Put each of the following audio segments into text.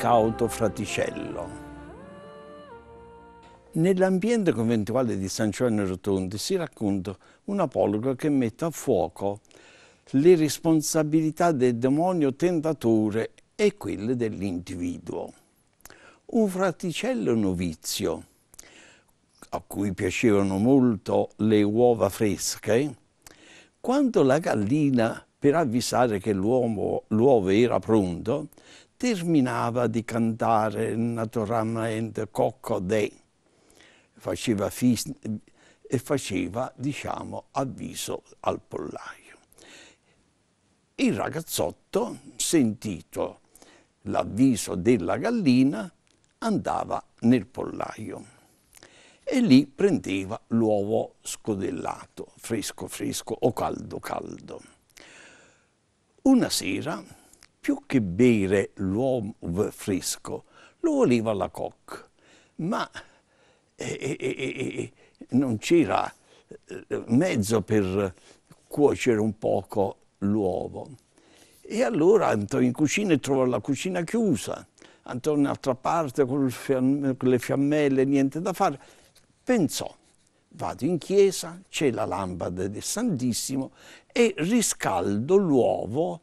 incauto fraticello. Nell'ambiente conventuale di San Giovanni Rotondi si racconta un apologo che mette a fuoco le responsabilità del demonio tentatore e quelle dell'individuo. Un fraticello novizio, a cui piacevano molto le uova fresche, quando la gallina, per avvisare che l'uovo era pronto, terminava di cantare naturalmente Cocco De, faceva, e faceva diciamo, avviso al pollaio. Il ragazzotto, sentito l'avviso della gallina, andava nel pollaio e lì prendeva l'uovo scodellato, fresco fresco o caldo caldo. Una sera più che bere l'uovo fresco, lo voleva la cocca, ma eh, eh, non c'era eh, mezzo per cuocere un poco l'uovo. E allora entrò in cucina e trovò la cucina chiusa, andò in un'altra parte con, fiamme, con le fiammelle, niente da fare. Pensò, vado in chiesa, c'è la lampada del Santissimo e riscaldo l'uovo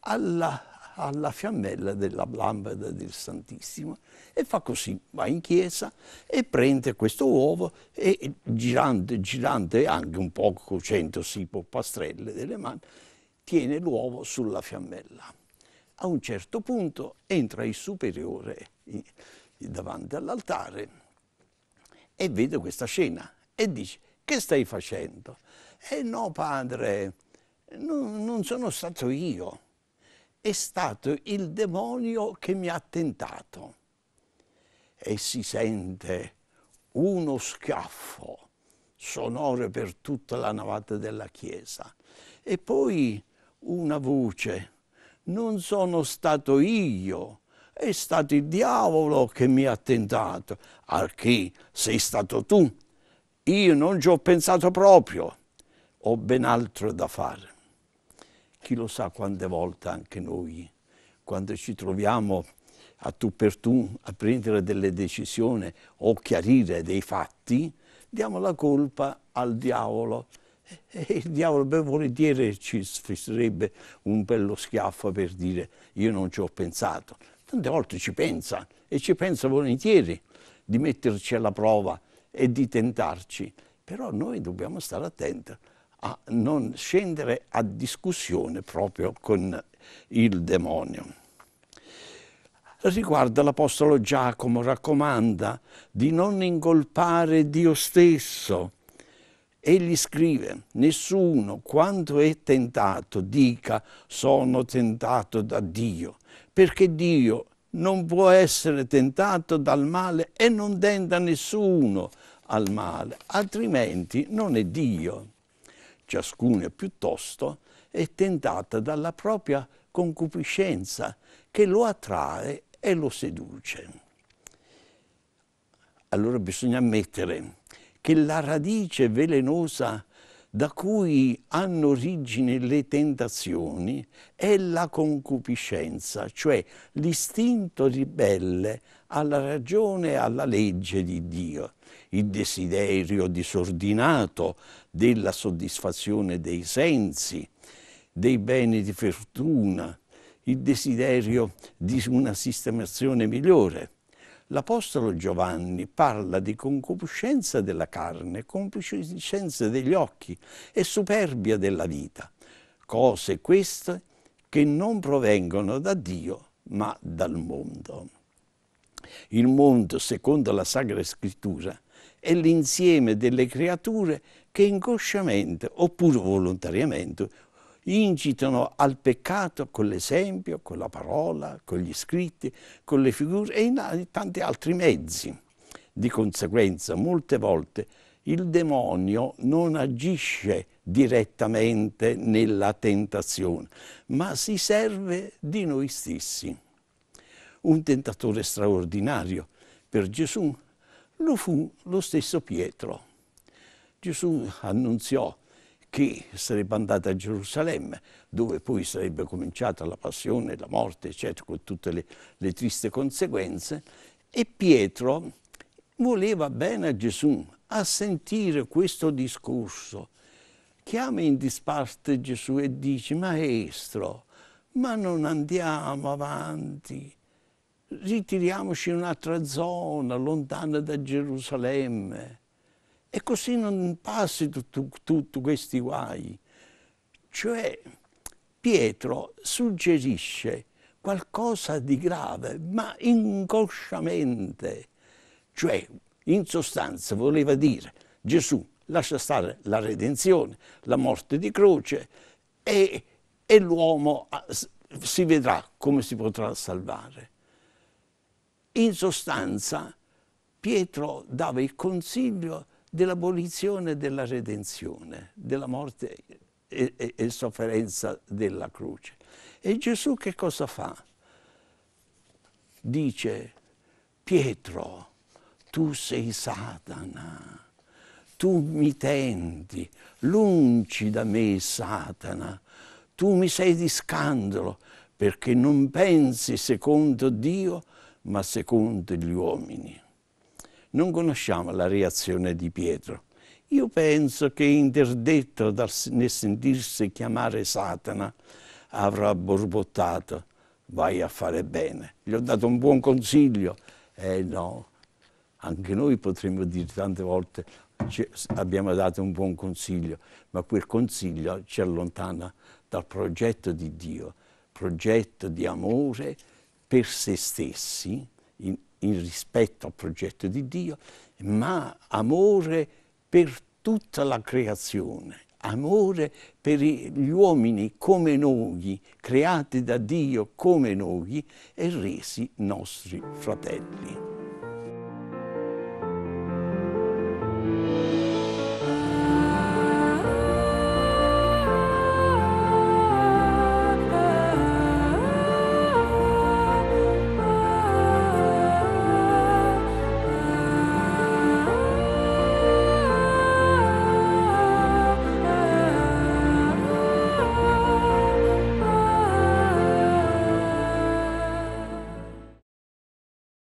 alla, alla fiammella della lampada del Santissimo e fa così, va in chiesa e prende questo uovo e girante, girante anche un po' cocendosi con pastrelle delle mani, tiene l'uovo sulla fiammella. A un certo punto entra il superiore davanti all'altare e vede questa scena e dice che stai facendo? E eh no padre, non, non sono stato io è stato il demonio che mi ha tentato. E si sente uno schiaffo sonore per tutta la navata della chiesa. E poi una voce, non sono stato io, è stato il diavolo che mi ha tentato. Archi, sei stato tu. Io non ci ho pensato proprio. Ho ben altro da fare chi lo sa quante volte anche noi, quando ci troviamo a tu per tu a prendere delle decisioni o chiarire dei fatti, diamo la colpa al diavolo. E il diavolo ben volentieri ci sfisserebbe un bello schiaffo per dire io non ci ho pensato. Tante volte ci pensa e ci pensa volentieri di metterci alla prova e di tentarci, però noi dobbiamo stare attenti a non scendere a discussione proprio con il demonio. Riguarda l'Apostolo Giacomo raccomanda di non ingolpare Dio stesso. Egli scrive, nessuno quando è tentato dica sono tentato da Dio, perché Dio non può essere tentato dal male e non tenta nessuno al male, altrimenti non è Dio ciascuna piuttosto, è tentata dalla propria concupiscenza che lo attrae e lo seduce. Allora bisogna ammettere che la radice velenosa da cui hanno origine le tentazioni è la concupiscenza, cioè l'istinto ribelle alla ragione e alla legge di Dio. Il desiderio disordinato della soddisfazione dei sensi, dei beni di fortuna, il desiderio di una sistemazione migliore. L'Apostolo Giovanni parla di concupiscenza della carne, concupiscenza degli occhi e superbia della vita, cose queste che non provengono da Dio ma dal mondo. Il mondo, secondo la Sacra Scrittura, è l'insieme delle creature che inconsciamente, oppure volontariamente, incitano al peccato con l'esempio, con la parola, con gli scritti, con le figure e in tanti altri mezzi. Di conseguenza, molte volte il demonio non agisce direttamente nella tentazione, ma si serve di noi stessi un tentatore straordinario per Gesù, lo fu lo stesso Pietro. Gesù annunziò che sarebbe andato a Gerusalemme, dove poi sarebbe cominciata la passione, la morte, eccetera, con tutte le, le triste conseguenze, e Pietro voleva bene a Gesù a sentire questo discorso. Chiama in disparte Gesù e dice, maestro, ma non andiamo avanti, ritiriamoci in un'altra zona, lontana da Gerusalemme. E così non passi tutti questi guai. Cioè, Pietro suggerisce qualcosa di grave, ma inconsciamente. Cioè, in sostanza, voleva dire, Gesù lascia stare la redenzione, la morte di croce e, e l'uomo ah, si vedrà come si potrà salvare. In sostanza Pietro dava il consiglio dell'abolizione della redenzione, della morte e, e, e, sofferenza della croce. E Gesù che cosa fa? Dice, Pietro, tu sei Satana, tu mi tenti, lungi da me Satana, tu mi sei di scandalo, perché non pensi secondo Dio, ma secondo gli uomini. Non conosciamo la reazione di Pietro. Io penso che interdetto dal, nel sentirsi chiamare Satana avrà borbottato vai a fare bene. Gli ho dato un buon consiglio. Eh no, anche noi potremmo dire tante volte abbiamo dato un buon consiglio, ma quel consiglio ci allontana dal progetto di Dio, progetto di amore, per se stessi, in, in rispetto al progetto di Dio, ma amore per tutta la creazione, amore per gli uomini come noi, creati da Dio come noi e resi nostri fratelli.